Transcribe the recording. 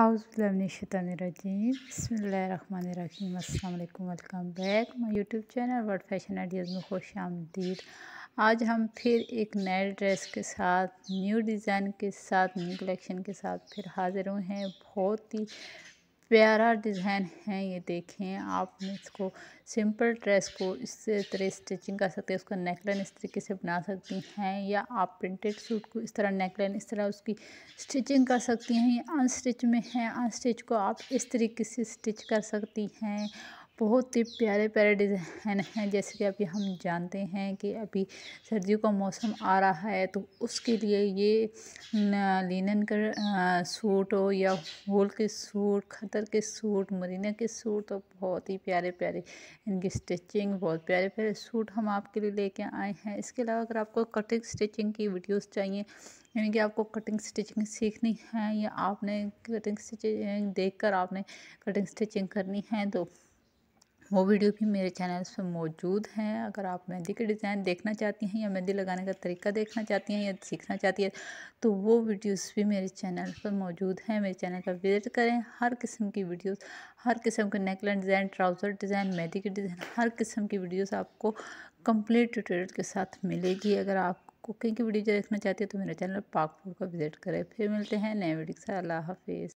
आउज़बिल्लिनशतरजीम बसमीम welcome back my YouTube channel world fashion ideas में खुश आमदीद आज हम फिर एक नए ड्रेस के साथ न्यू डिज़ाइन के साथ न्यू कलेक्शन के साथ फिर हाज़िर हुए हैं बहुत ही प्यारा डिज़ाइन है ये देखें आप इसको सिंपल ड्रेस को इस तरह स्टिचिंग कर सकते हैं उसका नेकलाइन इस तरीके से बना सकती हैं या आप प्रिंटेड सूट को इस तरह नेकलाइन इस तरह उसकी स्टिचिंग कर सकती हैं ये अनस्टिच में है अनस्टिच को आप इस तरीके से स्टिच कर सकती हैं बहुत ही प्यारे प्यारे डिज़ाइन हैं जैसे कि अभी हम जानते हैं कि अभी सर्दियों का मौसम आ रहा है तो उसके लिए ये लिनन का सूट हो या होल के सूट खतर के सूट मरीना के सूट तो बहुत ही प्यारे प्यारे इनकी स्टिचिंग बहुत प्यारे प्यारे सूट हम आपके लिए लेके आए हैं इसके अलावा अगर आपको कटिंग स्टिचिंग की वीडियोस चाहिए यानी कि आपको कटिंग स्टिचिंग सीखनी है या आपने कटिंग स्टिचिंग देखकर आपने कटिंग स्टिचिंग करनी है तो वो वीडियो भी मेरे चैनल पर मौजूद हैं अगर आप मेहंदी के डिज़ाइन देखना चाहती हैं या मेहंदी लगाने का तरीका देखना चाहती हैं या सीखना चाहती है तो वो वीडियोस भी मेरे चैनल पर मौजूद हैं मेरे चैनल पर विज़िट करें हर किस्म की वीडियोस हर किस्म के neckline design trouser design mehndi के डिज़ाइन हर किस्म की वीडियोज़ आपको कम्प्लीट ट्यूटोरियल के साथ मिलेगी अगर आप कुकिंग की वीडियो देखना चाहती है तो मेरे चैनल पाकपुर का विज़िट करें फिर मिलते हैं नए वीडियो से अल्लाह हाफिज़